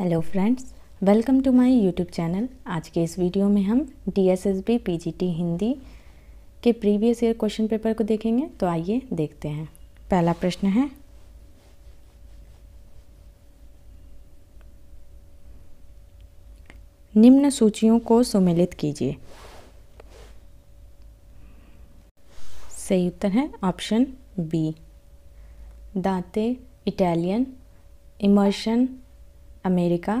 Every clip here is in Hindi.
hello friends welcome to my YouTube channel आज के इस वीडियो में हम डीएसएसबी पीजीटी हिंदी के प्रीवियस ईयर क्वेश्चन पेपर को देखेंगे तो आइए देखते हैं पहला प्रश्न है निम्न सूचियों को सुमिलित कीजिए सही उत्तर है ऑप्शन बी दाते Italian Emerson America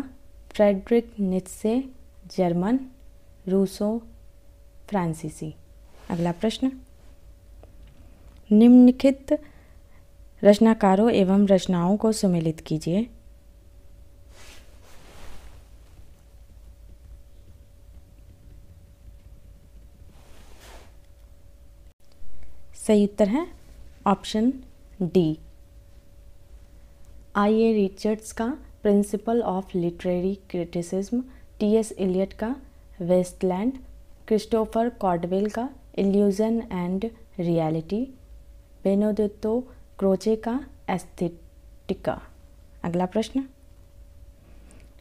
Frederick Nietzsche German Rousseau फ्रांसीसी अगला प्रश्न निम्नलिखित रचनाकारों एवं रचनाओं को सम्मिलित कीजिए सही उत्तर है ऑप्शन डी आइए रिचर्ड्स का principle of literary criticism T S Eliot का वेस्टलैंड क्रिस्टोफर कॉडवेल का illusion and reality Benedetto Croce का एस्थेटिका अगला प्रश्न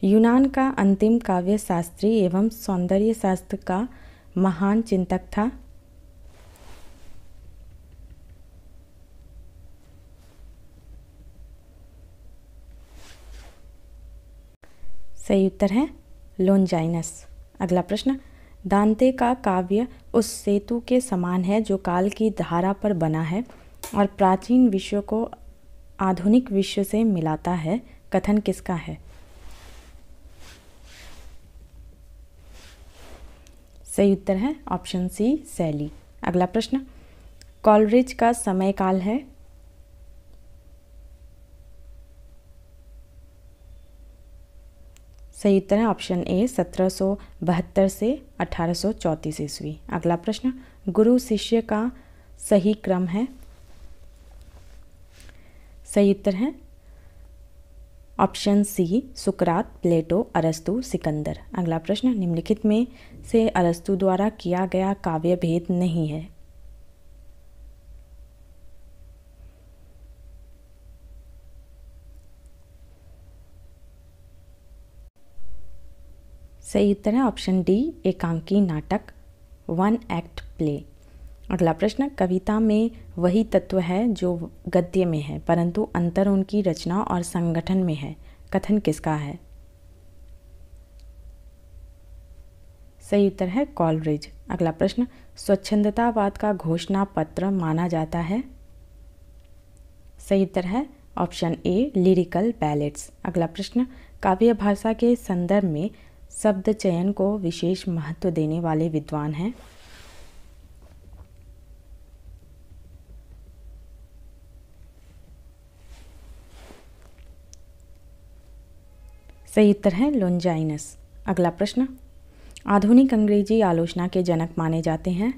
यूनान का अंतिम काव्य शास्त्री एवं सौंदर्य शास्त्र का महान चिंतक था सही उत्तर है लोनजाइनस अगला प्रश्न दांते का काव्य उस सेतु के समान है जो काल की धारा पर बना है और प्राचीन विश्व को आधुनिक विश्व से मिलाता है कथन किसका है सही उत्तर है ऑप्शन सी सैली अगला प्रश्न कॉलरिज का समय काल है सही उत्तर है ऑप्शन ए सत्रह से अठारह ईस्वी अगला प्रश्न गुरु शिष्य का सही क्रम है सही उत्तर है ऑप्शन सी सुकरात प्लेटो अरस्तु सिकंदर अगला प्रश्न निम्नलिखित में से अरस्तु द्वारा किया गया काव्य भेद नहीं है सही उत्तर है ऑप्शन डी एकांकी नाटक वन एक्ट प्ले अगला प्रश्न कविता में वही तत्व है जो गद्य में है परंतु अंतर उनकी रचना और संगठन में है कथन किसका है सही उत्तर है कॉलरिज अगला प्रश्न स्वच्छंदतावाद का घोषणा पत्र माना जाता है सही उत्तर है ऑप्शन ए लिरिकल बैलेट्स अगला प्रश्न काव्य भाषा के संदर्भ में शब्द चयन को विशेष महत्व देने वाले विद्वान हैं सही उत्तर है लोंजाइनस अगला प्रश्न आधुनिक अंग्रेजी आलोचना के जनक माने जाते हैं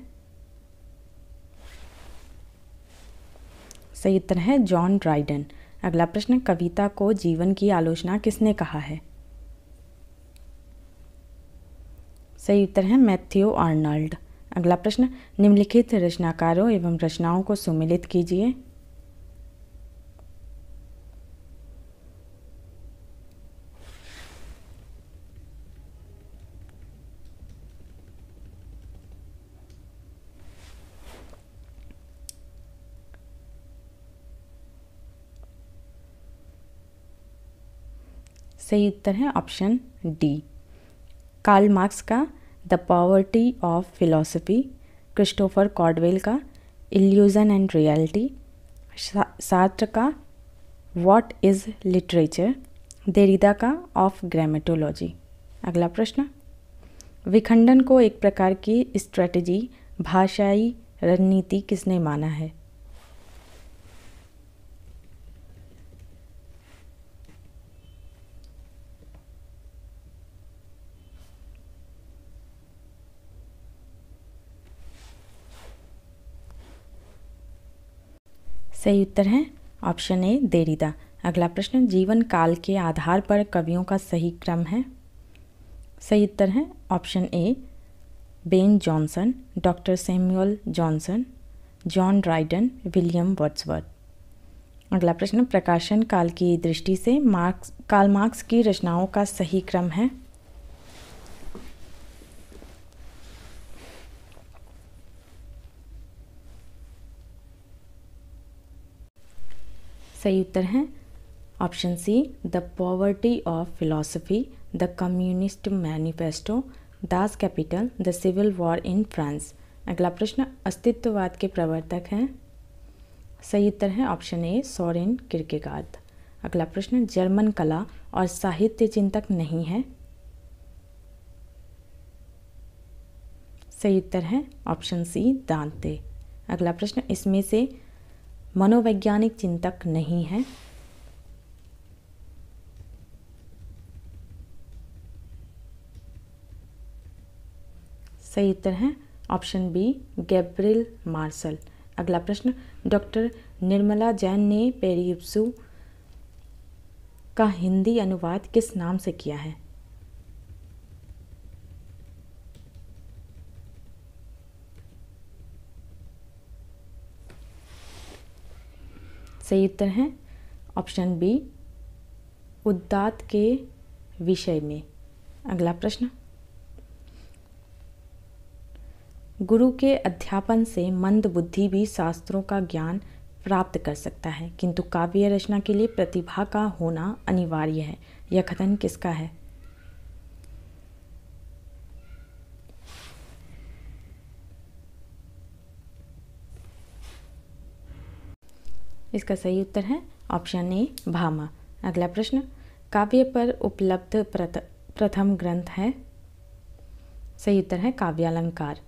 सही उत्तर है जॉन ड्राइडन अगला प्रश्न कविता को जीवन की आलोचना किसने कहा है सही उत्तर है मैथ्यो आर्नल्ड अगला प्रश्न निम्नलिखित रचनाकारों एवं रचनाओं को सुमिलित कीजिए सही उत्तर है ऑप्शन डी कार्ल मार्क्स का the poverty of philosophy Christopher Caudwell का इल्यूज़न एंड रियलिटी सात्र का वॉट इज़ लिटरेचर देरिदा का ऑफ ग्रामेटोलॉजी अगला प्रश्न विखंडन को एक प्रकार की स्ट्रेटजी भाषाई रणनीति किसने माना है सही उत्तर है ऑप्शन ए देरीदा अगला प्रश्न जीवन काल के आधार पर कवियों का सही क्रम है सही उत्तर है option A Ben Jonson doctor Samuel Johnson John Dryden William Wordsworth अगला प्रश्न प्रकाशन काल की दृष्टि से मार्क्स काल मार्क्स की रचनाओं का सही क्रम है सही उत्तर है option C the poverty of philosophy the communist manifesto Das Kapital the civil war in France अगला प्रश्न अस्तित्ववाद के प्रवर्तक हैं सही उत्तर है ऑप्शन ए सोरेन किर्केगार्द अगला प्रश्न जर्मन कला और साहित्य चिंतक नहीं है सही उत्तर है ऑप्शन सी दांते अगला प्रश्न इसमें से मनोवैज्ञानिक चिंतक नहीं है सही उत्तर है ऑप्शन बी गैब्रिल मार्शल अगला प्रश्न डॉक्टर निर्मला जैन ने पेरियप्सू का हिंदी अनुवाद किस नाम से किया है सही उत्तर है ऑप्शन बी उदात के विषय में अगला प्रश्न गुरु के अध्यापन से मंद बुद्धि भी शास्त्रों का ज्ञान प्राप्त कर सकता है किंतु काव्य रचना के लिए प्रतिभा का होना अनिवार्य है यह कथन किसका है इसका सही उत्तर है ऑप्शन ए भामा अगला प्रश्न काव्य पर उपलब्ध प्रथम ग्रंथ है सही उत्तर है काव्यालंकार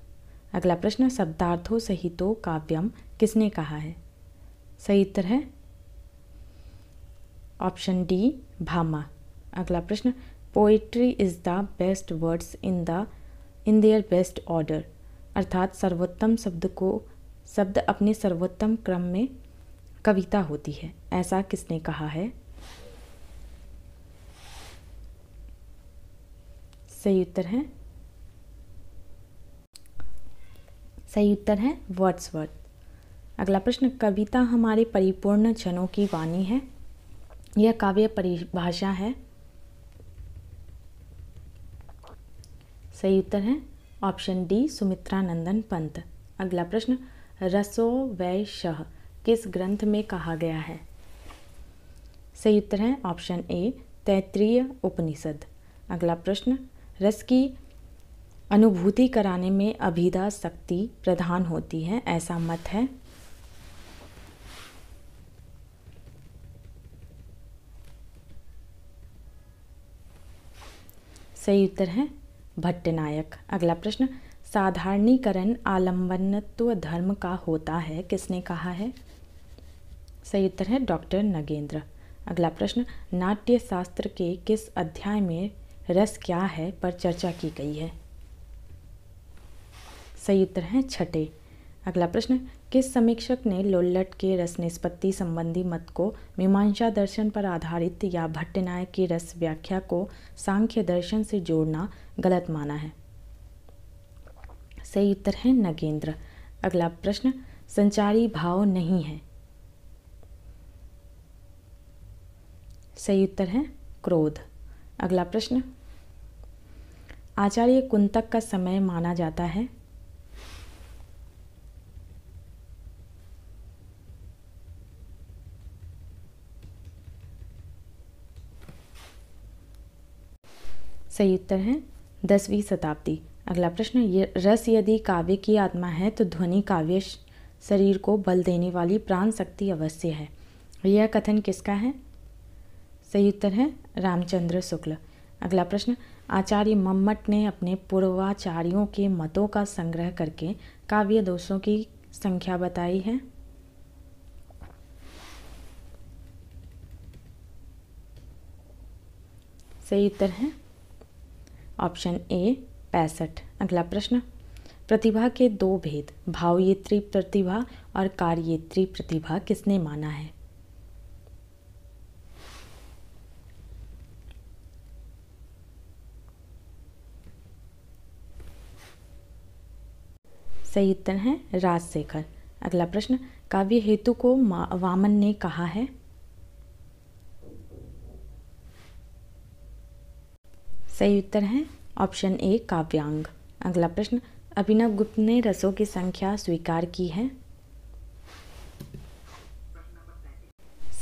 अगला प्रश्न शब्दार्थों सहितो काव्यम किसने कहा है सही उत्तर है ऑप्शन डी भामा अगला प्रश्न poetry is the best words in the in their best order अर्थात सर्वोत्तम शब्द को शब्द अपने सर्वोत्तम क्रम में कविता होती है ऐसा किसने कहा है सही उत्तर है सही उत्तर है वर्ड्स वर्ड अगला प्रश्न कविता हमारे परिपूर्ण जनों की वाणी है यह काव्य परिभाषा है सही उत्तर है ऑप्शन डी सुमित्रा नंदन पंत अगला प्रश्न रसो वै शह किस ग्रंथ में कहा गया है सही उत्तर है ऑप्शन ए तैतृय उपनिषद अगला प्रश्न रस की अनुभूति कराने में अभिधा शक्ति प्रधान होती है ऐसा मत है सही उत्तर है भट्टनायक अगला प्रश्न साधारणीकरण आलंबनत्व धर्म का होता है किसने कहा है सही उत्तर है डॉक्टर नगेंद्र अगला प्रश्न नाट्य शास्त्र के किस अध्याय में रस क्या है पर चर्चा की गई है सही उत्तर है छठे अगला प्रश्न किस समीक्षक ने लोल्लट के रस निष्पत्ति संबंधी मत को मीमांसा दर्शन पर आधारित या भट्टनायक की रस व्याख्या को सांख्य दर्शन से जोड़ना गलत माना है सही उत्तर है नगेंद्र अगला प्रश्न संचारी भाव नहीं है सही उत्तर है क्रोध अगला प्रश्न आचार्य कुंतक का समय माना जाता है सही उत्तर है दसवीं शताब्दी अगला प्रश्न ये रस यदि काव्य की आत्मा है तो ध्वनि काव्य शरीर को बल देने वाली प्राण शक्ति अवश्य है यह कथन किसका है सही उत्तर है रामचंद्र शुक्ल अगला प्रश्न आचार्य मम्मट ने अपने पूर्वाचार्यों के मतों का संग्रह करके काव्य दोषों की संख्या बताई है सही उत्तर है ऑप्शन ए पैंसठ अगला प्रश्न प्रतिभा के दो भेद भावयेत्री प्रतिभा और कार्येत्री प्रतिभा किसने माना है सही उत्तर है राजशेखर अगला प्रश्न काव्य हेतु को वामन ने कहा है सही उत्तर है ऑप्शन ए काव्यांग अगला प्रश्न अभिनव गुप्त ने रसों की संख्या स्वीकार की है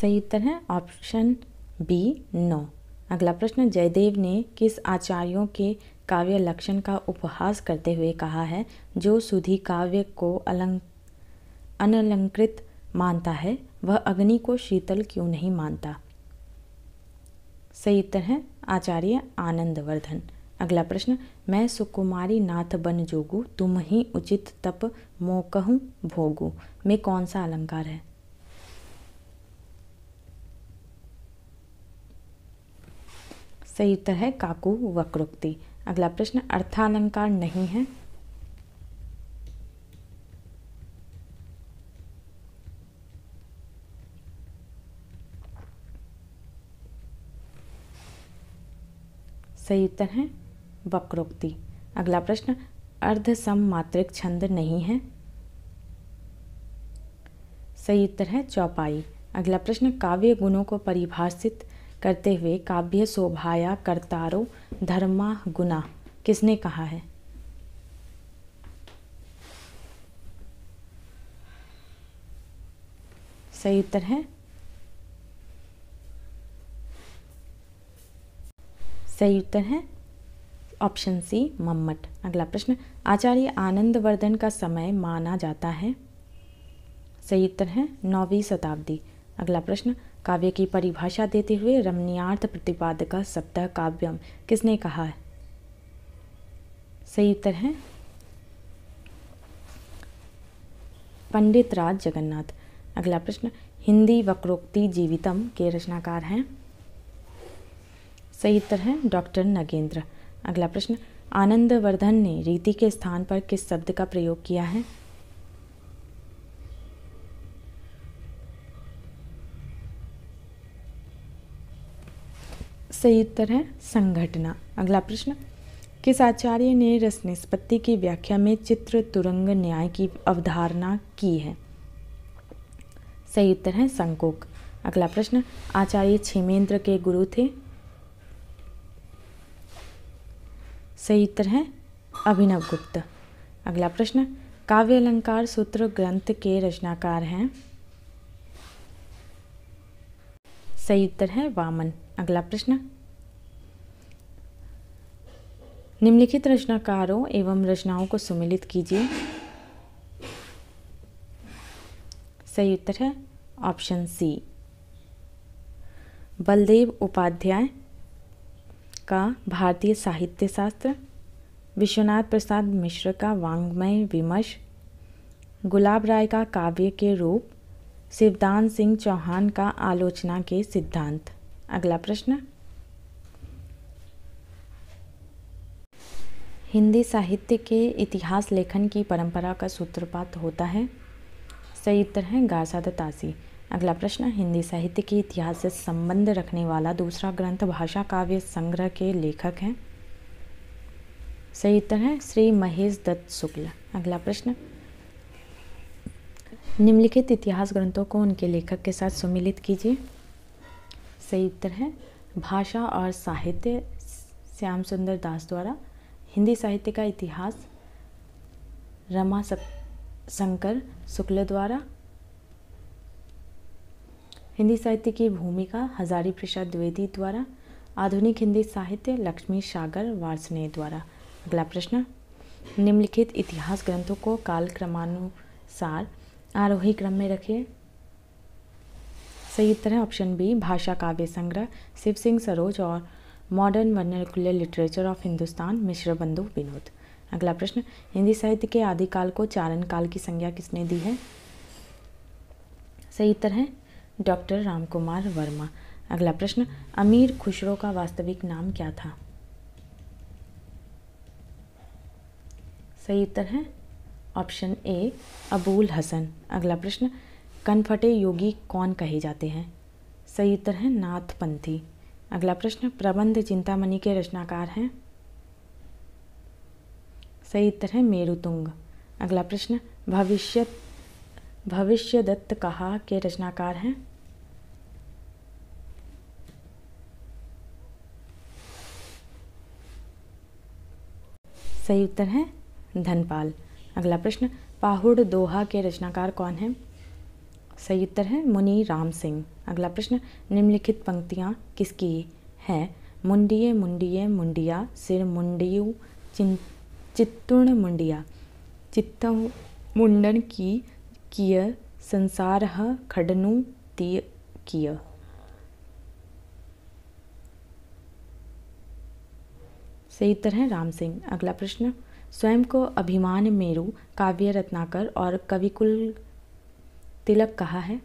सही उत्तर है ऑप्शन बी नौ अगला प्रश्न जयदेव ने किस आचार्यों के काव्य लक्षण का उपहास करते हुए कहा है जो सुधी काव्य को अलंक अनलंकृत मानता है वह अग्नि को शीतल क्यों नहीं मानता सही उत्तर है आचार्य आनंदवर्धन अगला प्रश्न मैं सुकुमारी नाथ बन जोगू तुम ही उचित तप मोकहूँ भोगू में कौन सा अलंकार है सही उत्तर है काकु वक्रोक्ति अगला प्रश्न अर्थालंकार नहीं है सही उत्तर है वक्रोक्ति अगला प्रश्न अर्ध सममात्रिक छंद नहीं है सही उत्तर है चौपाई अगला प्रश्न काव्य गुणों को परिभाषित करते हुए काव्य शोभाया करतारो धर्मा गुना किसने कहा है सही उत्तर है सही उत्तर है ऑप्शन सी मम्मट अगला प्रश्न आचार्य आनंदवर्धन का समय माना जाता है सही उत्तर है नौवीं शताब्दी अगला प्रश्न काव्य की परिभाषा देते हुए रमणीयार्थ का सप्ताह काव्यम किसने कहा है सही उत्तर है पंडित राज जगन्नाथ अगला प्रश्न हिंदी वक्रोक्ति जीवितम के रचनाकार हैं सही उत्तर है डॉक्टर नगेंद्र अगला प्रश्न आनंदवर्धन ने रीति के स्थान पर किस शब्द का प्रयोग किया है सही उत्तर है संघटना अगला प्रश्न किस आचार्य ने रस निष्पत्ति की व्याख्या में चित्र तुरंग न्याय की अवधारणा की है सही उत्तर है संकोक अगला प्रश्न आचार्य छेमेंद्र के गुरु थे सही उत्तर है अभिनव गुप्त अगला प्रश्न काव्य अलंकार सूत्र ग्रंथ के रचनाकार हैं सही उत्तर है वामन अगला प्रश्न निम्नलिखित रचनाकारों एवं रचनाओं को सुमिलित कीजिए सही उत्तर है ऑप्शन सी बलदेव उपाध्याय का भारतीय साहित्य शास्त्र विश्वनाथ प्रसाद मिश्र का वांग्मय विमर्श गुलाब राय का काव्य के रूप शिवदान सिंह चौहान का आलोचना के सिद्धांत अगला प्रश्न हिंदी साहित्य के इतिहास लेखन की परंपरा का सूत्रपात होता है सही उत्तर है गारसाद तासी अगला प्रश्न हिंदी साहित्य के इतिहास से संबंध रखने वाला दूसरा ग्रंथ भाषा काव्य संग्रह के लेखक हैं सही उत्तर है श्री महेश दत्त शुक्ल अगला प्रश्न निम्नलिखित इतिहास ग्रंथों को उनके लेखक के साथ सम्मिलित कीजिए सही उत्तर है भाषा और साहित्य श्याम सुंदर दास द्वारा हिंदी साहित्य का इतिहास रमा शंकर शुक्ल द्वारा हिंदी साहित्य की भूमिका हजारी प्रसाद द्विवेदी द्वारा आधुनिक हिंदी साहित्य लक्ष्मी सागर वार्सने द्वारा अगला प्रश्न निम्नलिखित इतिहास ग्रंथों को काल क्रमानुसार आरोही क्रम में रखें सही तरह ऑप्शन बी भाषा काव्य संग्रह शिव सिंह सरोज और modern vernacular literature of Hindustan Mishra Bandhu Vinod अगला प्रश्न हिंदी साहित्य के आदिकाल को चारण काल की संज्ञा किसने दी है सही है डॉक्टर रामकुमार वर्मा अगला प्रश्न अमीर खुशरो का वास्तविक नाम क्या था सही उत्तर है ऑप्शन ए अबुल हसन अगला प्रश्न कनफटे योगी कौन कहे जाते हैं सही उत्तर है नाथपंथी अगला प्रश्न प्रबंध चिंतामणि के रचनाकार हैं सही उत्तर है मेरुतुंग अगला प्रश्न भविष्य भविष्य दत्त कहा के रचनाकार हैं सही उत्तर है धनपाल अगला प्रश्न पाहुड़ दोहा के रचनाकार कौन हैं सही उत्तर है मुनि राम सिंह अगला प्रश्न निम्नलिखित पंक्तियाँ किसकी हैं मुंडिये मुंडिये मुंडिया सिर मुंडियु चिं मुंडिया चित्त मुंडन की किय संसार खडनु तीय किय सही उत्तर है राम सिंह अगला प्रश्न स्वयं को अभिमान मेरु काव्य रत्नाकर और कविकुल तिलक कहा है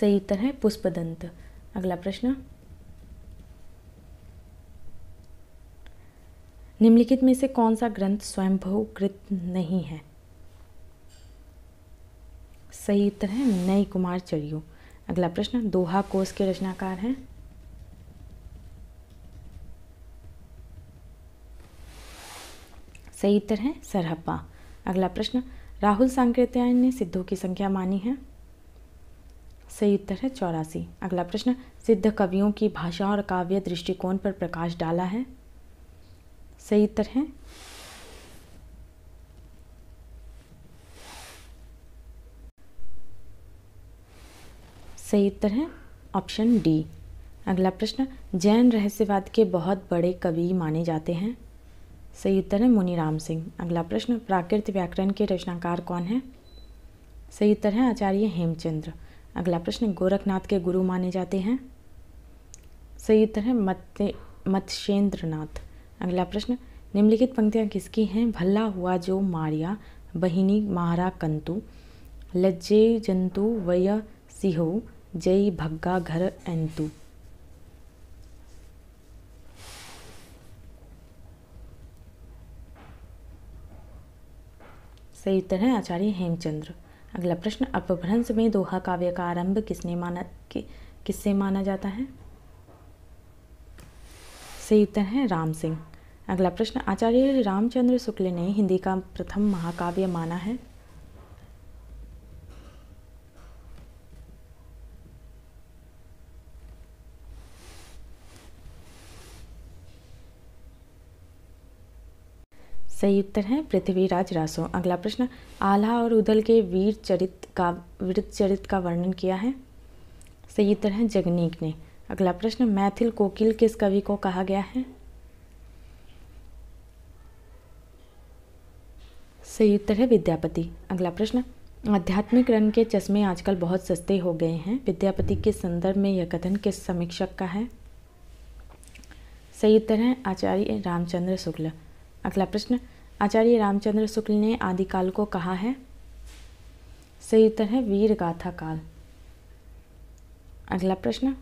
सही उत्तर है पुष्पदंत अगला प्रश्न निम्नलिखित में से कौन सा ग्रंथ स्वयंभव कृत नहीं है सही उत्तर है नई कुमार चरियो अगला प्रश्न दोहा कोष के रचनाकार हैं सही उत्तर है सरहपा अगला प्रश्न राहुल सांकेत्यायन ने सिद्धों की संख्या मानी है सही उत्तर है चौरासी अगला प्रश्न सिद्ध कवियों की भाषा और काव्य दृष्टिकोण पर प्रकाश डाला है सही उत्तर है सही उत्तर है ऑप्शन डी अगला प्रश्न जैन रहस्यवाद के बहुत बड़े कवि माने जाते हैं सही उत्तर है मुनिराम सिंह अगला प्रश्न प्राकृत व्याकरण के रचनाकार कौन है सही उत्तर है आचार्य हेमचंद्र अगला प्रश्न गोरखनाथ के गुरु माने जाते हैं सही उत्तर है मत मत्स्येंद्र नाथ अगला प्रश्न निम्नलिखित पंक्तियाँ किसकी हैं भला हुआ जो मारिया बहिनी मारा कंतु लज्जे जंतु वय सिहो जय भग्गा घर एंतु सही उत्तर है आचार्य हेमचंद्र अगला प्रश्न अपभ्रंश में दोहा काव्य का आरंभ किसने माना कि, किससे माना जाता है सही उत्तर है राम सिंह अगला प्रश्न आचार्य रामचंद्र शुक्ल ने हिंदी का प्रथम महाकाव्य माना है सही उत्तर है पृथ्वीराज रासो अगला प्रश्न आल्हा और उदल के वीर चरित का वीर चरित का वर्णन किया है सही उत्तर है जगनीक ने अगला प्रश्न मैथिल कोकिल किस कवि को कहा गया है सही उत्तर है विद्यापति अगला प्रश्न आध्यात्मिक रंग के चश्मे आजकल बहुत सस्ते हो गए हैं विद्यापति के संदर्भ में यह कथन किस समीक्षक का है सही उत्तर है आचार्य रामचंद्र शुक्ल अगला प्रश्न आचार्य रामचंद्र शुक्ल ने आदिकाल को कहा है सही उत्तर है वीर गाथा काल अगला प्रश्न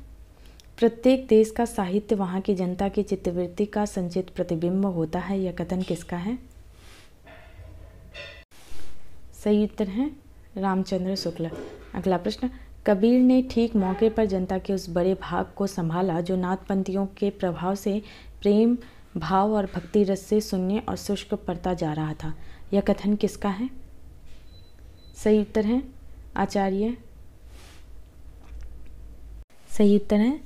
प्रत्येक देश का साहित्य वहाँ की जनता की चित्तवृत्ति का संचित प्रतिबिंब होता है यह कथन किसका है सही उत्तर है रामचंद्र शुक्ल अगला प्रश्न कबीर ने ठीक मौके पर जनता के उस बड़े भाग को संभाला जो नाथपंथियों के प्रभाव से प्रेम भाव और भक्ति रस से शून्य और शुष्क पड़ता जा रहा था यह कथन किसका है सही उत्तर है आचार्य सही उत्तर है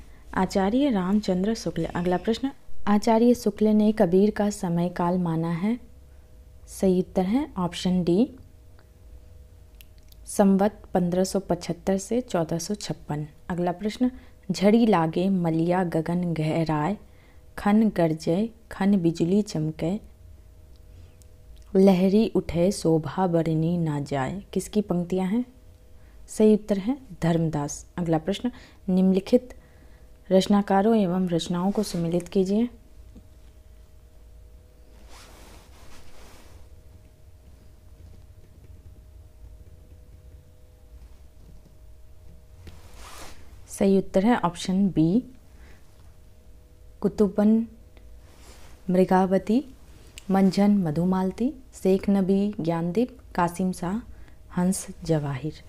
आचार्य रामचंद्र शुक्ल अगला प्रश्न आचार्य शुक्ल ने कबीर का समय काल माना है सही उत्तर है ऑप्शन डी संवत 1575 से 1456 अगला प्रश्न झड़ी लागे मलिया गगन गहराए खन गरजय खन बिजली चमके लहरी उठे शोभा बरनी ना जाए किसकी पंक्तियां हैं सही उत्तर है धर्मदास अगला प्रश्न निम्नलिखित रचनाकारों एवं रचनाओं को सम्मिलित कीजिए सही उत्तर है ऑप्शन बी कुतुबन मृगावती मंझन मधुमालती शेख नबी ज्ञानदीप कासिम शाह हंस जवाहिर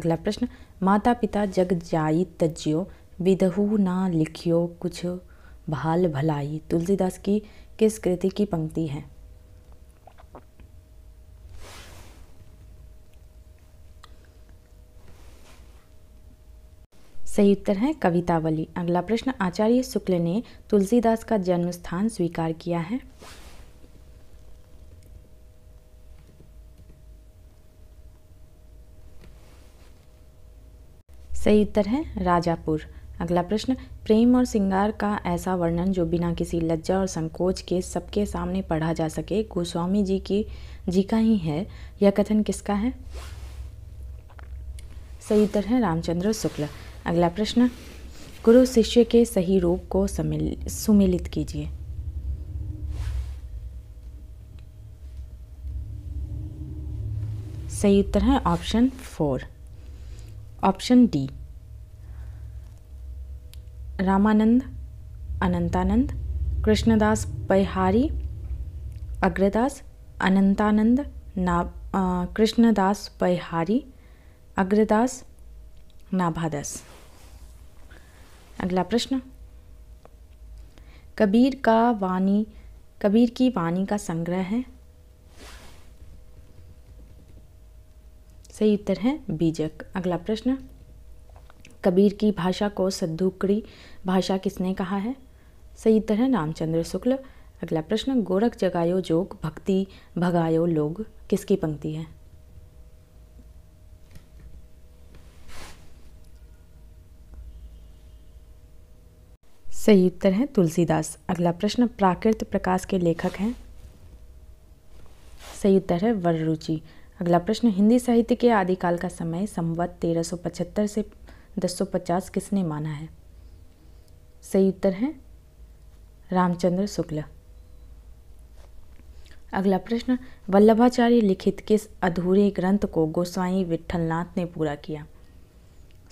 अगला प्रश्न माता पिता जग जाई तज्जियो विदहु ना लिखियो कुछ भाल भलाई तुलसीदास की किस कृति की पंक्ति है सही उत्तर है कवितावली अगला प्रश्न आचार्य शुक्ल ने तुलसीदास का जन्म स्थान स्वीकार किया है सही उत्तर है राजापुर अगला प्रश्न प्रेम और सिंगार का ऐसा वर्णन जो बिना किसी लज्जा और संकोच के सबके सामने पढ़ा जा सके गोस्वामी जी की जी का ही है यह कथन किसका है सही उत्तर है रामचंद्र शुक्ल अगला प्रश्न गुरु शिष्य के सही रूप को सुमिलित कीजिए सही उत्तर है option four option D Ramanand Anantanand Krishnadas Parihari Agradas Anantanand ना कृष्णदास परिहारी अग्रदास नाभादास अगला प्रश्न कबीर का वाणी कबीर की वाणी का संग्रह है सही उत्तर है बीजक अगला प्रश्न कबीर की भाषा को सद्धुकड़ी भाषा किसने कहा है सही उत्तर है रामचंद्र शुक्ल अगला प्रश्न गोरख जगायो जोग भक्ति भगायो लोग किसकी पंक्ति है सही उत्तर है तुलसीदास अगला प्रश्न प्राकृत प्रकाश के लेखक हैं सही उत्तर है वररुचि अगला प्रश्न हिंदी साहित्य के आदिकाल का समय संवत 1375 से 1050 किसने माना है सही उत्तर है रामचंद्र शुक्ल अगला प्रश्न वल्लभाचार्य लिखित किस अधूरे ग्रंथ को गोस्वाई विट्ठलनाथ ने पूरा किया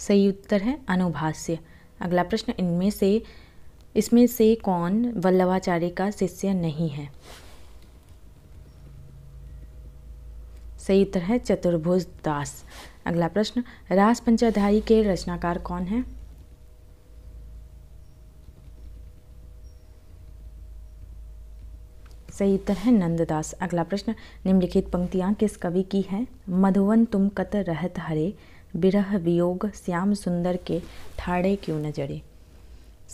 सही उत्तर है अनुभाष्य अगला प्रश्न इनमें से इसमें से कौन वल्लभाचार्य का शिष्य नहीं है सही उत्तर है चतुर्भुज दास अगला प्रश्न रास पंचाध्यायी के रचनाकार कौन है सही उत्तर है नंददास अगला प्रश्न निम्नलिखित पंक्तियाँ किस कवि की हैं मधुवन तुम कत रहत हरे विरह वियोग श्याम सुंदर के ठाड़े क्यों न जड़े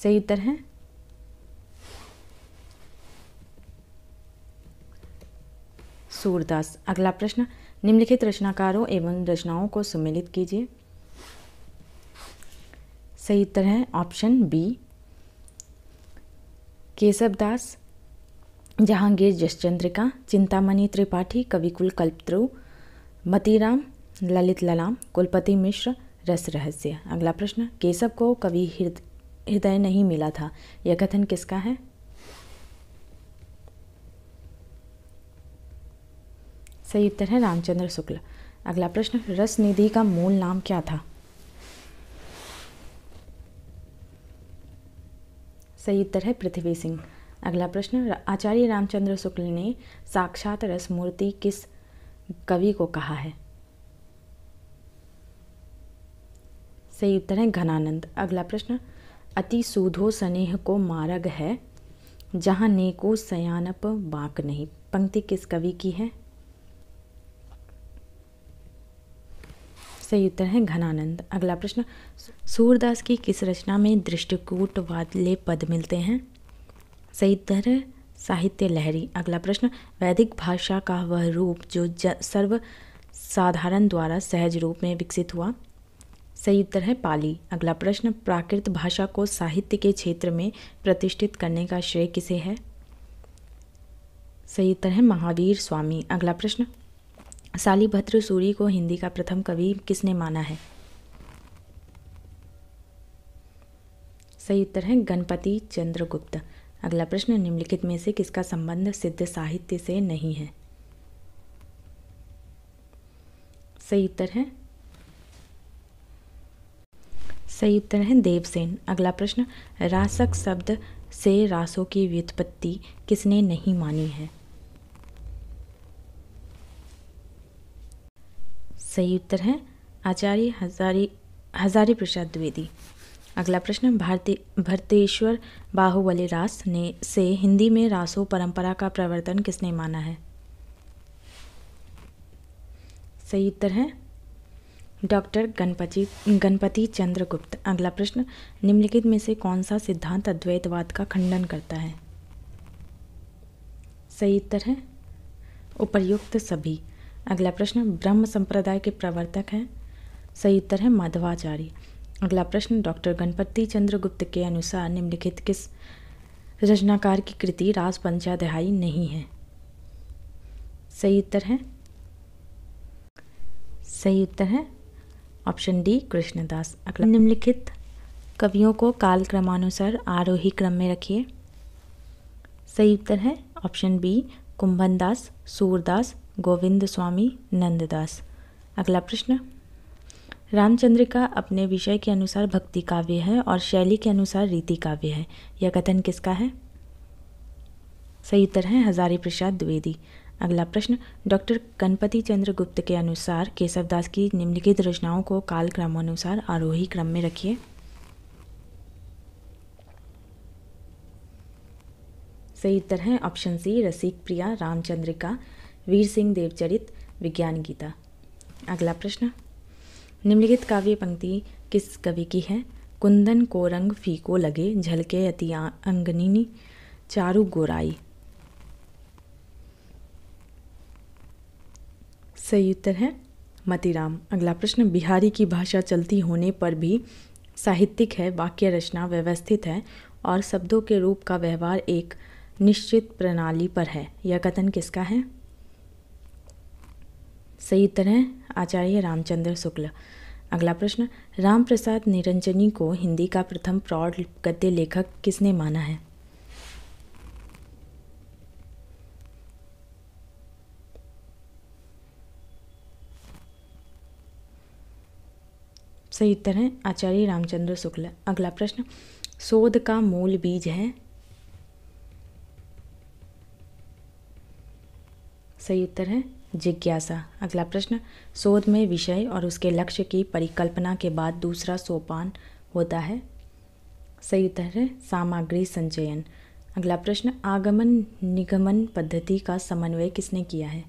सही उत्तर है सूरदास अगला प्रश्न निम्नलिखित रचनाकारों एवं रचनाओं को सम्मिलित कीजिए सही उत्तर है ऑप्शन बी केशव दास जहांगीर जसचंद्रिका चिंतामणि त्रिपाठी कविकुल कल्पत्रु मतीराम ललित ललाम कुलपति मिश्र रस रहस्य अगला प्रश्न केशव को कवि हृदय नहीं मिला था यह कथन किसका है सही उत्तर है रामचंद्र शुक्ल अगला प्रश्न रस निधि का मूल नाम क्या था सही उत्तर है पृथ्वी सिंह अगला प्रश्न आचार्य रामचंद्र शुक्ल ने साक्षात रस मूर्ति किस कवि को कहा है सही उत्तर है घनानंद अगला प्रश्न अति सूधो स्नेह को मारग है जहाँ नेको सयानप बाक नहीं पंक्ति किस कवि की है सही उत्तर है घनानंद अगला प्रश्न सूरदास की किस रचना में दृष्टिकूट वाले पद मिलते हैं सही उत्तर साहित्य लहरी अगला प्रश्न वैदिक भाषा का वह रूप जो सर्व साधारण द्वारा सहज रूप में विकसित हुआ सही उत्तर है पाली अगला प्रश्न प्राकृत भाषा को साहित्य के क्षेत्र में प्रतिष्ठित करने का श्रेय किसे है सही उत्तर है महावीर स्वामी अगला प्रश्न सालीभद्र सूरी को हिंदी का प्रथम कवि किसने माना है सही उत्तर है गणपति चंद्रगुप्त अगला प्रश्न निम्नलिखित में से किसका संबंध सिद्ध साहित्य से नहीं है सही उत्तर है सही उत्तर है देवसेन अगला प्रश्न रासक शब्द से रासों की व्युत्पत्ति किसने नहीं मानी है सही उत्तर है आचार्य हजारी हजारी प्रसाद द्विवेदी अगला प्रश्न भारती भरतेश्वर बाहुबली रास ने से हिंदी में रासो परंपरा का प्रवर्तन किसने माना है सही उत्तर है डॉक्टर गणपति गणपति चंद्रगुप्त अगला प्रश्न निम्नलिखित में से कौन सा सिद्धांत अद्वैतवाद का खंडन करता है सही उत्तर है उपर्युक्त सभी अगला प्रश्न ब्रह्म संप्रदाय के प्रवर्तक हैं सही उत्तर है माधवाचार्य अगला प्रश्न डॉक्टर गणपति चंद्र गुप्त के अनुसार निम्नलिखित किस रचनाकार की कृति रास पंचाध्यायी नहीं है सही उत्तर है सही उत्तर है ऑप्शन डी कृष्णदास अगला निम्नलिखित कवियों को काल क्रमानुसार आरोही क्रम में रखिए सही उत्तर है ऑप्शन बी कुंभनदास सूरदास गोविंद स्वामी नंददास अगला प्रश्न रामचंद्रिका अपने विषय के अनुसार भक्ति काव्य है और शैली के अनुसार रीति काव्य है यह कथन किसका है सही उत्तर है हजारी प्रसाद द्विवेदी अगला प्रश्न डॉक्टर गणपति चंद्र गुप्त के अनुसार केशवदास की निम्नलिखित रचनाओं को काल क्रमानुसार आरोही क्रम में रखिए सही उत्तर है ऑप्शन सी रसिक प्रिया रामचंद्रिका वीर सिंह देवचरित विज्ञान गीता अगला प्रश्न निम्नलिखित काव्य पंक्ति किस कवि की है कुंदन को रंग फीको लगे झलके अति अंगनिनी चारू गोराई सही उत्तर है मतीराम अगला प्रश्न बिहारी की भाषा चलती होने पर भी साहित्यिक है वाक्य रचना व्यवस्थित है और शब्दों के रूप का व्यवहार एक निश्चित प्रणाली पर है यह कथन किसका है सही उत्तर है आचार्य रामचंद्र शुक्ल अगला प्रश्न राम प्रसाद निरंजनी को हिंदी का प्रथम प्रौढ़ गद्य लेखक किसने माना है सही उत्तर है आचार्य रामचंद्र शुक्ल अगला प्रश्न शोध का मूल बीज है सही उत्तर है जिज्ञासा अगला प्रश्न शोध में विषय और उसके लक्ष्य की परिकल्पना के बाद दूसरा सोपान होता है सही उत्तर है सामग्री संचयन अगला प्रश्न आगमन निगमन पद्धति का समन्वय किसने किया है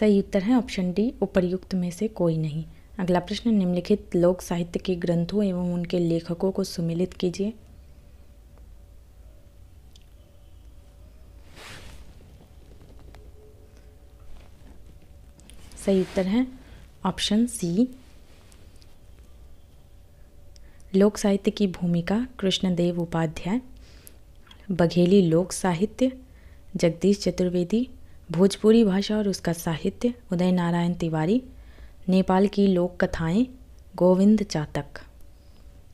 सही उत्तर है ऑप्शन डी उपर्युक्त में से कोई नहीं अगला प्रश्न निम्नलिखित लोक साहित्य के ग्रंथों एवं उनके लेखकों को सुमिलित कीजिए सही उत्तर है ऑप्शन सी लोक साहित्य की भूमिका कृष्णदेव उपाध्याय बघेली लोक साहित्य जगदीश चतुर्वेदी भोजपुरी भाषा और उसका साहित्य उदय नारायण तिवारी नेपाल की लोक कथाएं गोविंद चातक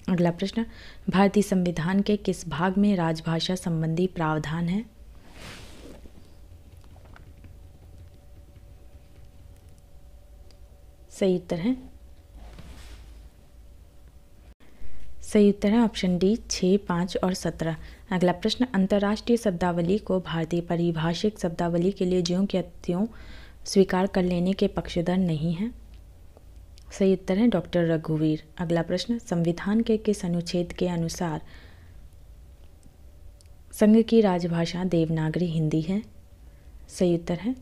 अगला प्रश्न भारतीय संविधान के किस भाग में राजभाषा संबंधी प्रावधान है सही उत्तर है सही उत्तर है ऑप्शन डी छः पाँच और सत्रह अगला प्रश्न अंतर्राष्ट्रीय शब्दावली को भारतीय परिभाषिक शब्दावली के लिए ज्यों के त्यों स्वीकार कर लेने के पक्षधर नहीं है सही उत्तर है डॉक्टर रघुवीर अगला प्रश्न संविधान के किस अनुच्छेद के अनुसार संघ की राजभाषा देवनागरी हिंदी है सही उत्तर है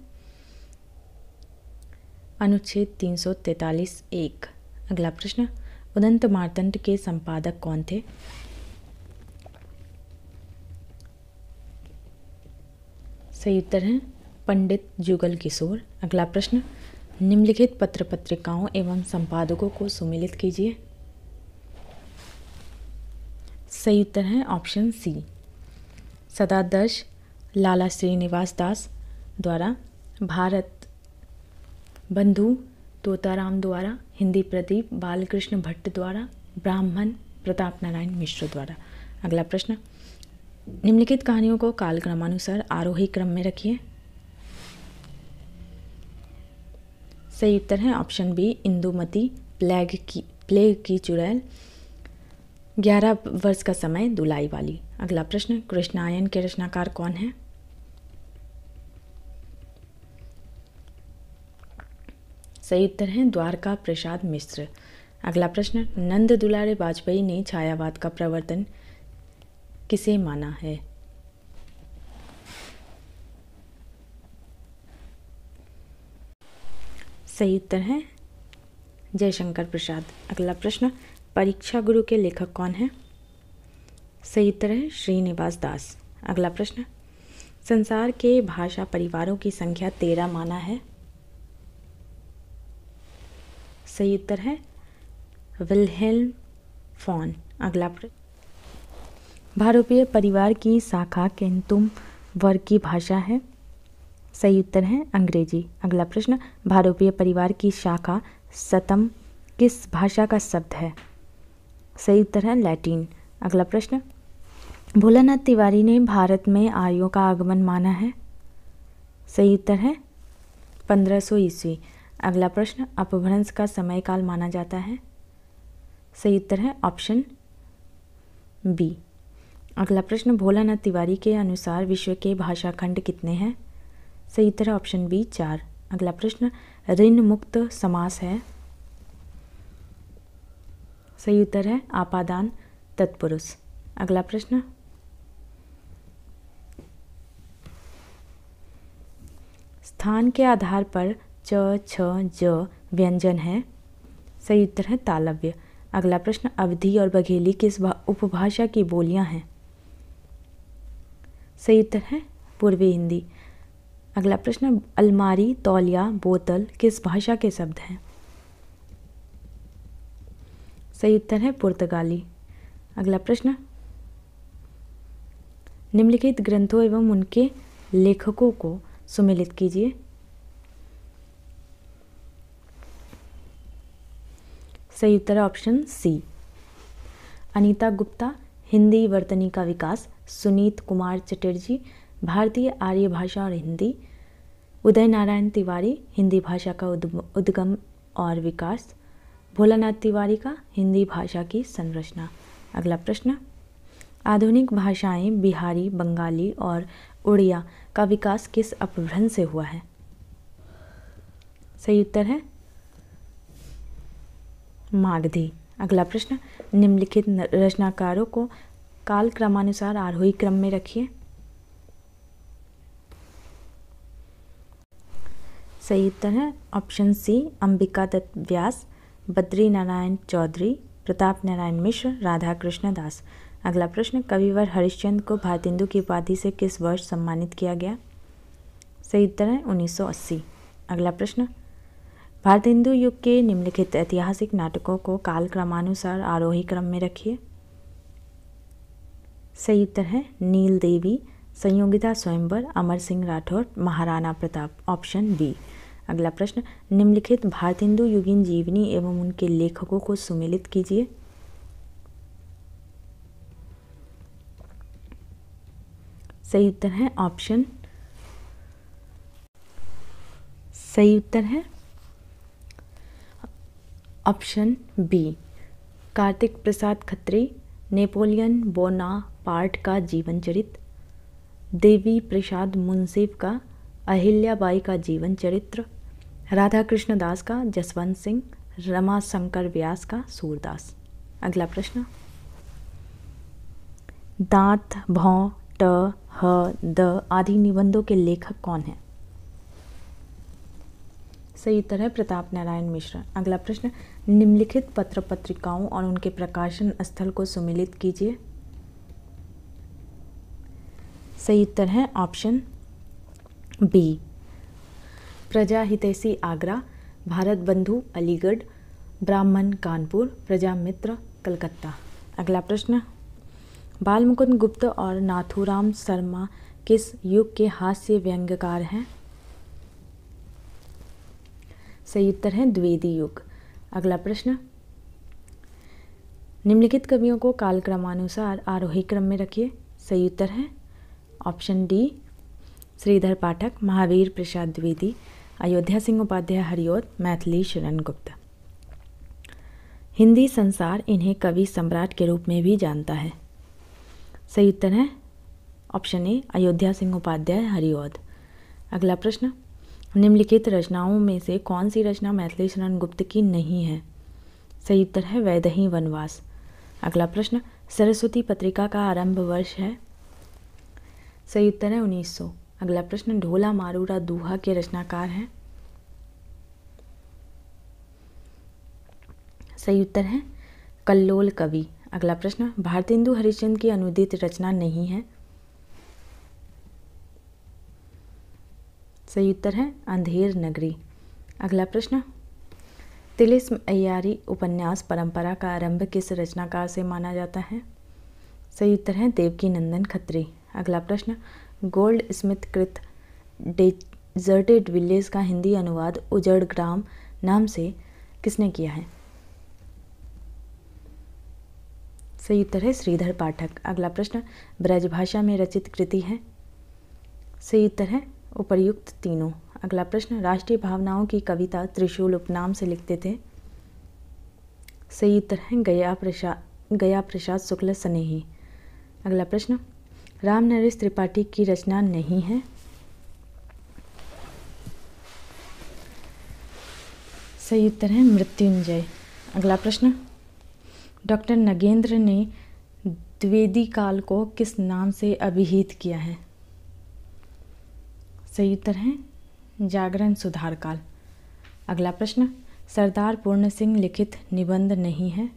अनुच्छेद 343 एक अगला प्रश्न उदंत मार्तंड के संपादक कौन थे सही उत्तर है पंडित जुगल किशोर अगला प्रश्न निम्नलिखित पत्र पत्रिकाओं एवं संपादकों को सुमिलित कीजिए सही उत्तर है ऑप्शन सी सदादर्श लाला श्रीनिवास दास द्वारा भारत बंधु तोताराम द्वारा हिंदी प्रदीप बालकृष्ण भट्ट द्वारा ब्राह्मण प्रताप नारायण मिश्र द्वारा अगला प्रश्न निम्नलिखित कहानियों को कालक्रमानुसार आरोही क्रम में रखिए सही उत्तर है ऑप्शन बी इंदुमती प्लेग की प्लेग की चुड़ैल ग्यारह वर्ष का समय दुलाई वाली अगला प्रश्न कृष्णायन के रचनाकार कौन है सही उत्तर हैं द्वारका प्रसाद मिश्र अगला प्रश्न नंद दुलारे वाजपेयी ने छायावाद का प्रवर्तन किसे माना है सही उत्तर है जयशंकर प्रसाद अगला प्रश्न परीक्षा गुरु के लेखक कौन है सही उत्तर है श्रीनिवास दास अगला प्रश्न संसार के भाषा परिवारों की संख्या तेरह माना है सही उत्तर है विलहेल्म फॉन अगला भारोपीय परिवार की शाखा केंतुम वर्ग की भाषा है सही उत्तर है अंग्रेजी अगला प्रश्न भारोपीय परिवार की शाखा सतम किस भाषा का शब्द है सही उत्तर है लैटिन अगला प्रश्न भोलानाथ तिवारी ने भारत में आर्यों का आगमन माना है सही उत्तर है पंद्रह सौ ईस्वी अगला प्रश्न अपभ्रंश का समय काल माना जाता है सही उत्तर है ऑप्शन बी अगला प्रश्न भोलानाथ तिवारी के अनुसार विश्व के भाषा खंड कितने हैं सही उत्तर है ऑप्शन बी चार अगला प्रश्न ऋण मुक्त समास है सही उत्तर है आपादान तत्पुरुष अगला प्रश्न स्थान के आधार पर च छ ज व्यंजन है सही उत्तर है तालव्य अगला प्रश्न अवधि और बघेली किस उपभाषा की बोलियां हैं सही उत्तर है पूर्वी हिंदी अगला प्रश्न अलमारी तौलिया बोतल किस भाषा के शब्द हैं सही उत्तर है पुर्तगाली अगला प्रश्न निम्नलिखित ग्रंथों एवं उनके लेखकों को सुमिलित कीजिए सही उत्तर है ऑप्शन सी अनीता गुप्ता हिंदी वर्तनी का विकास सुनीत कुमार चटर्जी भारतीय आर्य भाषा और हिंदी उदय नारायण तिवारी हिंदी भाषा का उद्गम और विकास भोलानाथ तिवारी का हिंदी भाषा की संरचना अगला प्रश्न आधुनिक भाषाएं बिहारी बंगाली और उड़िया का विकास किस अपभ्रंश से हुआ है सही उत्तर है मार दी अगला प्रश्न निम्नलिखित रचनाकारों को काल क्रमानुसार आरोही क्रम में रखिए सही उत्तर है ऑप्शन सी अंबिका दत्त व्यास बद्री नारायण चौधरी प्रताप नारायण मिश्र राधा कृष्ण दास अगला प्रश्न कविवर हरिश्चंद को भारतेंदु की उपाधि से किस वर्ष सम्मानित किया गया सही उत्तर है 1980 अगला प्रश्न भारत हिंदू युग के निम्नलिखित ऐतिहासिक नाटकों को काल क्रमानुसार आरोही क्रम में रखिए सही उत्तर है नील देवी संयोगिता स्वयंवर अमर सिंह राठौर महाराणा प्रताप ऑप्शन बी अगला प्रश्न निम्नलिखित भारत हिंदू युगीन जीवनी एवं उनके लेखकों को सुमेलित कीजिए सही उत्तर है ऑप्शन सही उत्तर है option B Kartik Prasad Khatri Napoleon Bonaparte का जीवन चरित्र देवी प्रसाद मुंसिफ का अहिल्याबाई का जीवन चरित्र राधा कृष्ण दास का जसवंत सिंह रमा शंकर व्यास का सूरदास अगला प्रश्न दांत भौ ट ह द आदि निबंधों के लेखक कौन हैं सही है प्रताप नारायण मिश्र अगला प्रश्न निम्नलिखित पत्र पत्रिकाओं और उनके प्रकाशन स्थल को सुमिलित कीजिए सही उत्तर है ऑप्शन बी प्रजा हितैषी आगरा भारत बंधु अलीगढ़ ब्राह्मण कानपुर प्रजा मित्र कलकत्ता अगला प्रश्न बालमुकुंद गुप्त और नाथुराम शर्मा किस युग के हास्य व्यंग्यकार हैं सही उत्तर है द्विवेदी युग अगला प्रश्न निम्नलिखित कवियों को काल क्रमानुसार आरोही क्रम में रखिए सही उत्तर है ऑप्शन डी श्रीधर पाठक महावीर प्रसाद द्विवेदी अयोध्या सिंह उपाध्याय हरिओत मैथिली शरण गुप्ता हिंदी संसार इन्हें कवि सम्राट के रूप में भी जानता है सही उत्तर है ऑप्शन ए अयोध्या सिंह उपाध्याय हरिओद अगला प्रश्न निम्नलिखित रचनाओं में से कौन सी रचना मैथिली शरण गुप्त की नहीं है सही उत्तर है वैदही वनवास अगला प्रश्न सरस्वती पत्रिका का आरंभ वर्ष है सही उत्तर है 1900 अगला प्रश्न ढोला मारूरा दूहा के रचनाकार हैं सही उत्तर है कल्लोल कवि अगला प्रश्न भारतेंदु हरिचंद की अनुदित रचना नहीं है सही उत्तर है अंधेर नगरी अगला प्रश्न तिलिस्म अयारी उपन्यास परंपरा का आरंभ किस रचनाकार से माना जाता है सही उत्तर है देवकी नंदन खत्री अगला प्रश्न गोल्ड स्मिथ कृत डेजर्टेड विलेज का हिंदी अनुवाद उजड़ ग्राम नाम से किसने किया है सही उत्तर है श्रीधर पाठक अगला प्रश्न ब्रजभाषा में रचित कृति है सही उत्तर है उपर्युक्त तीनों अगला प्रश्न राष्ट्रीय भावनाओं की कविता त्रिशूल उपनाम से लिखते थे सही उत्तर है गया प्रसाद गया प्रसाद शुक्ल स्नेही अगला प्रश्न राम नरेश त्रिपाठी की रचना नहीं है सही उत्तर है मृत्युंजय अगला प्रश्न डॉक्टर नगेंद्र ने द्वेदी काल को किस नाम से अभिहित किया है सही उत्तर है जागरण सुधार काल अगला प्रश्न सरदार पूर्ण सिंह लिखित निबंध नहीं है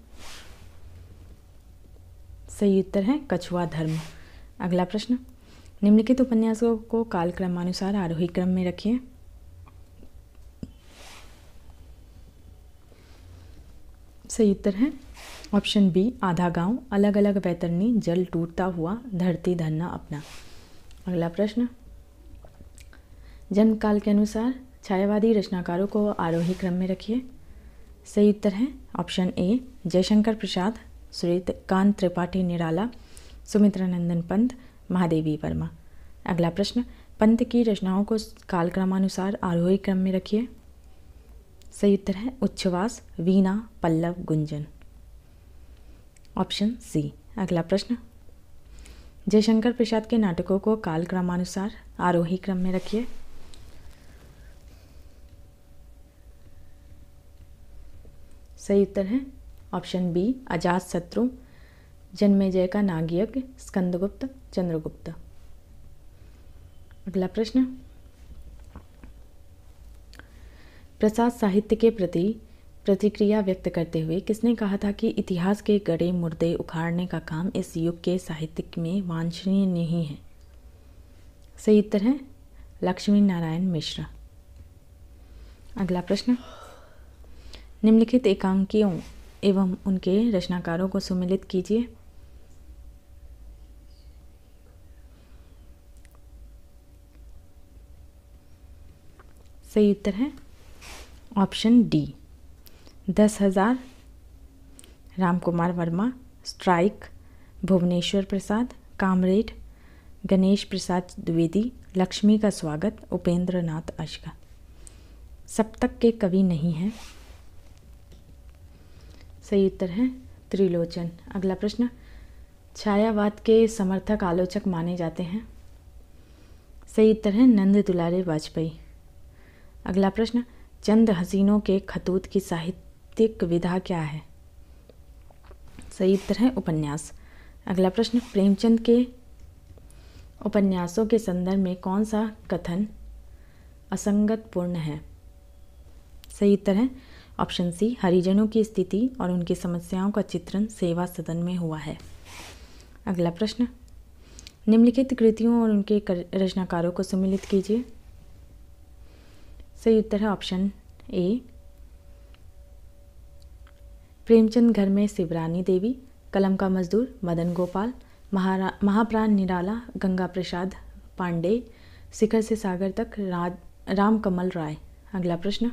सही उत्तर है कछुआ धर्म अगला प्रश्न निम्नलिखित उपन्यासों को काल क्रमानुसार आरोही क्रम में रखिए सही उत्तर है ऑप्शन बी आधा गांव अलग अलग वैतरणी जल टूटता हुआ धरती धरना अपना अगला प्रश्न जन्म काल के अनुसार छायावादी रचनाकारों को आरोही क्रम में रखिए सही उत्तर है ऑप्शन ए जयशंकर प्रसाद कांत त्रिपाठी निराला सुमित्रानंदन पंत महादेवी वर्मा अगला प्रश्न पंत की रचनाओं को कालक्रमानुसार आरोही क्रम में रखिए सही उत्तर है उच्छ्वास वीणा पल्लव गुंजन ऑप्शन सी अगला प्रश्न जयशंकर प्रसाद के नाटकों को कालक्रमानुसार आरोही क्रम में रखिए सही उत्तर है ऑप्शन बी अजात शत्रु जन्मेजय का नागयज्ञ स्कंदगुप्त चंद्रगुप्त अगला प्रश्न प्रसाद साहित्य के प्रति प्रतिक्रिया व्यक्त करते हुए किसने कहा था कि इतिहास के गड़े मुर्दे उखाड़ने का काम इस युग के साहित्य में वांछनीय नहीं है सही उत्तर है लक्ष्मी नारायण मिश्रा अगला प्रश्न निम्नलिखित एकांकियों एवं उनके रचनाकारों को सुमिलित कीजिए सही उत्तर है ऑप्शन डी दस हजार राम कुमार वर्मा स्ट्राइक भुवनेश्वर प्रसाद कामरेड गणेश प्रसाद द्विवेदी लक्ष्मी का स्वागत उपेंद्र नाथ अशका सप्तक के कवि नहीं हैं सही उत्तर है त्रिलोचन अगला प्रश्न छायावाद के समर्थक आलोचक माने जाते हैं सही उत्तर है नंद दुलारे वाजपेयी अगला प्रश्न चंद हसीनों के खतूत की साहित्यिक विधा क्या है सही उत्तर है उपन्यास अगला प्रश्न प्रेमचंद के उपन्यासों के संदर्भ में कौन सा कथन असंगतपूर्ण है सही उत्तर है ऑप्शन सी हरिजनों की स्थिति और उनकी समस्याओं का चित्रण सेवा सदन में हुआ है अगला प्रश्न निम्नलिखित कृतियों और उनके रचनाकारों को सम्मिलित कीजिए सही उत्तर है ऑप्शन ए प्रेमचंद घर में शिवरानी देवी कलम का मजदूर मदन गोपाल महारा महाप्राण निराला गंगा प्रसाद पांडे शिखर से सागर तक रा, राम कमल राय अगला प्रश्न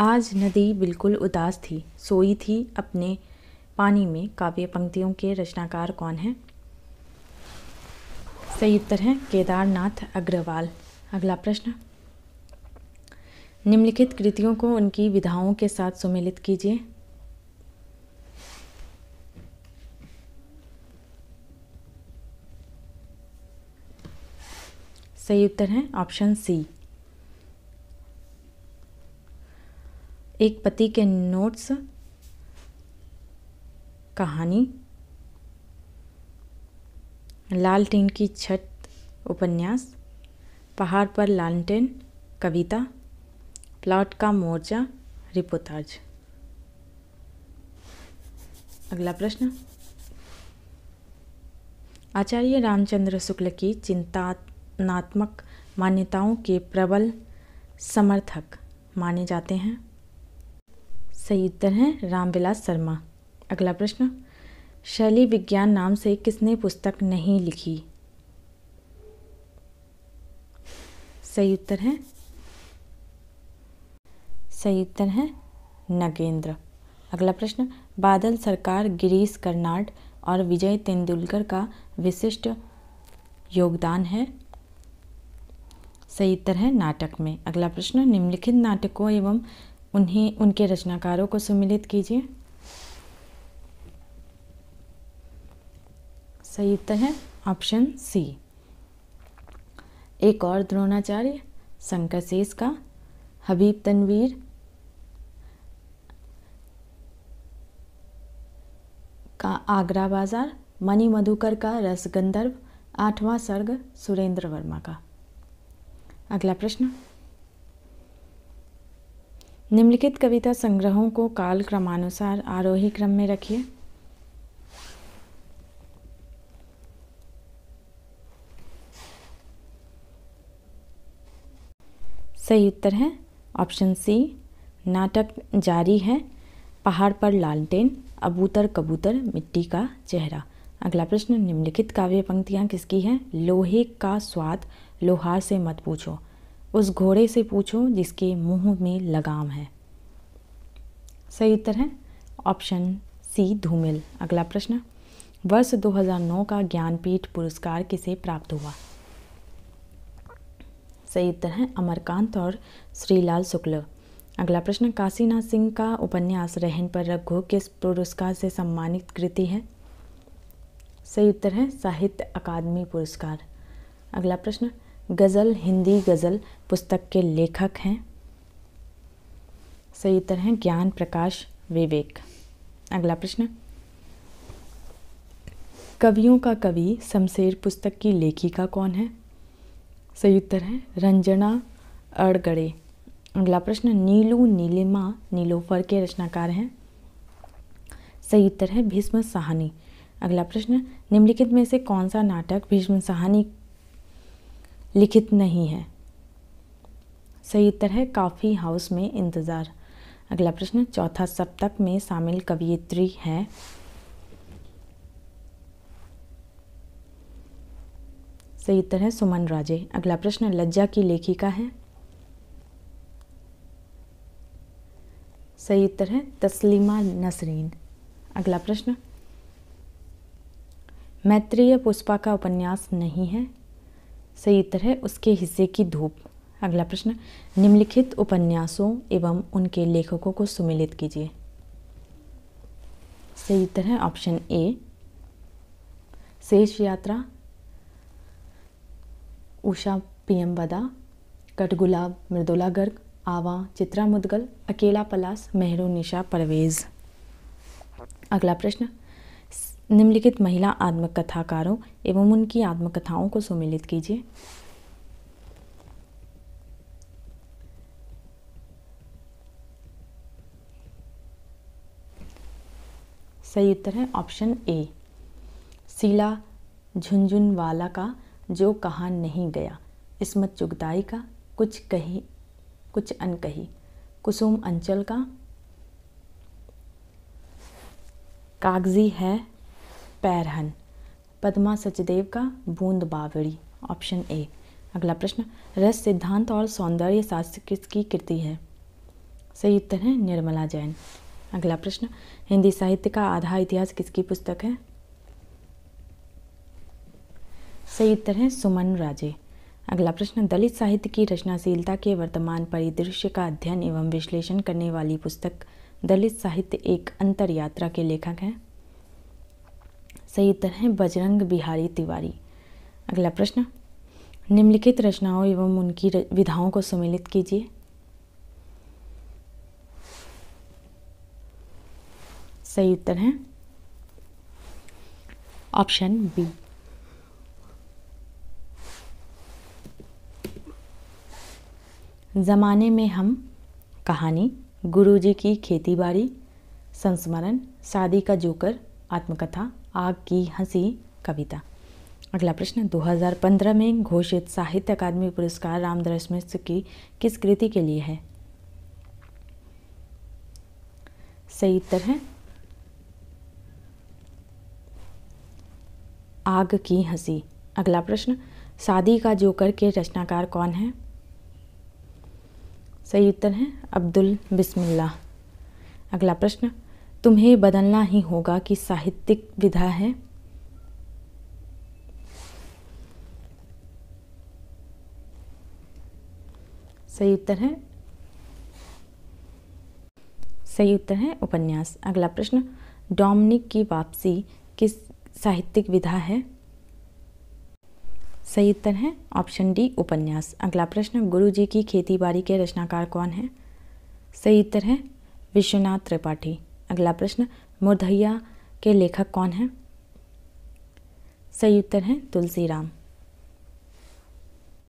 आज नदी बिल्कुल उदास थी सोई थी अपने पानी में काव्य पंक्तियों के रचनाकार कौन हैं सही उत्तर है केदारनाथ अग्रवाल अगला प्रश्न निम्नलिखित कृतियों को उनकी विधाओं के साथ सुमेलित कीजिए सही उत्तर है ऑप्शन सी एक पति के नोट्स कहानी लालटेन की छत उपन्यास पहाड़ पर लालटेन कविता प्लॉट का मोर्चा रिपोर्टाज अगला प्रश्न आचार्य रामचंद्र शुक्ल की चिंतात्मक मान्यताओं के प्रबल समर्थक माने जाते हैं सही उत्तर हैं रामविलास शर्मा अगला प्रश्न शैली विज्ञान नाम से किसने पुस्तक नहीं लिखी सही उत्तर है सही उत्तर है नगेंद्र अगला प्रश्न बादल सरकार गिरीश कर्नाड और विजय तेंदुलकर का विशिष्ट योगदान है सही उत्तर है नाटक में अगला प्रश्न निम्नलिखित नाटकों एवं उन्हें उनके रचनाकारों को सम्मिलित कीजिए सही उत्तर है ऑप्शन सी एक और द्रोणाचार्य शंकर शेष का हबीब तनवीर का आगरा बाजार मणि मधुकर का रसगंधर्व आठवां सर्ग सुरेंद्र वर्मा का अगला प्रश्न निम्नलिखित कविता संग्रहों को काल क्रमानुसार आरोही क्रम में रखिए सही उत्तर है ऑप्शन सी नाटक जारी है पहाड़ पर लालटेन अबूतर कबूतर मिट्टी का चेहरा अगला प्रश्न निम्नलिखित काव्य पंक्तियाँ किसकी हैं लोहे का स्वाद लोहार से मत पूछो उस घोड़े से पूछो जिसके मुंह में लगाम है सही उत्तर है ऑप्शन सी धूमिल अगला प्रश्न वर्ष 2009 का ज्ञानपीठ पुरस्कार किसे प्राप्त हुआ सही उत्तर है अमरकांत और श्रीलाल शुक्ल अगला प्रश्न काशीनाथ सिंह का उपन्यास रहन पर रघु किस पुरस्कार से सम्मानित कृति है सही उत्तर है साहित्य अकादमी पुरस्कार अगला प्रश्न गज़ल हिंदी गज़ल पुस्तक के लेखक हैं सही तरह ज्ञान प्रकाश विवेक अगला प्रश्न कवियों का कवि शमशेर पुस्तक की लेखिका कौन है सही उत्तर है रंजना अड़गड़े अगला प्रश्न नीलू नीलिमा नीलोफर के रचनाकार हैं सही उत्तर है भीष्म साहनी अगला प्रश्न निम्नलिखित में से कौन सा नाटक भीष्म साहनी लिखित नहीं है सही तरह काफ़ी हाउस में इंतज़ार अगला प्रश्न चौथा सप्तक में शामिल कवियत्री है सही तरह सुमन राजे अगला प्रश्न लज्जा की लेखिका है सही उत्तर है तस्लीमा नसरीन अगला प्रश्न मैत्रीय पुष्पा का उपन्यास नहीं है सही उत्तर है उसके हिस्से की धूप अगला प्रश्न निम्नलिखित उपन्यासों एवं उनके लेखकों को सुमिलित कीजिए सही उत्तर है ऑप्शन ए शेष यात्रा उषा कट कटगुलाब मृदुला गर्ग आवा चित्रा मुदगल अकेला पलास मेहरू निशा परवेज़ अगला प्रश्न निम्नलिखित महिला आत्मकथाकारों एवं उनकी आत्मकथाओं को सम्मिलित कीजिए सही उत्तर है ऑप्शन ए सीला झुंझुनवाला का जो कहा नहीं गया इसमत चुगताई का कुछ कही कुछ अनकही कुसुम अंचल का कागजी है पैरहन पद्मा सचदेव का बूंद बावड़ी ऑप्शन ए अगला प्रश्न रस सिद्धांत और सौंदर्य शास्त्र किसकी कृति है सही उत्तर है निर्मला जैन अगला प्रश्न हिंदी साहित्य का आधा इतिहास किसकी पुस्तक है सही उत्तर है सुमन राजे अगला प्रश्न दलित साहित्य की रचनाशीलता के वर्तमान परिदृश्य का अध्ययन एवं विश्लेषण करने वाली पुस्तक दलित साहित्य एक अंतर यात्रा के लेखक हैं सही तरह बजरंग बिहारी तिवारी अगला प्रश्न निम्नलिखित रचनाओं एवं उनकी विधाओं को सम्मिलित कीजिए सही उत्तर है ऑप्शन बी ज़माने में हम कहानी गुरुजी की खेतीबाड़ी संस्मरण शादी का जोकर आत्मकथा आग की हंसी कविता अगला प्रश्न 2015 में घोषित साहित्य अकादमी पुरस्कार रामदास मिश्र की किस कृति के लिए है सही उत्तर है आग की हंसी अगला प्रश्न शादी का जोकर के रचनाकार कौन है सही उत्तर है अब्दुल बिस्मिल्ला अगला प्रश्न तुम्हें बदलना ही होगा कि साहित्यिक विधा है सही उत्तर है सही उत्तर है उपन्यास अगला प्रश्न डोमिनिक की वापसी किस साहित्यिक विधा है सही उत्तर है ऑप्शन डी उपन्यास अगला प्रश्न गुरुजी की खेतीबाड़ी के रचनाकार कौन है सही उत्तर है विश्वनाथ त्रिपाठी अगला प्रश्न मुरधैया के लेखक कौन हैं सही उत्तर हैं तुलसी राम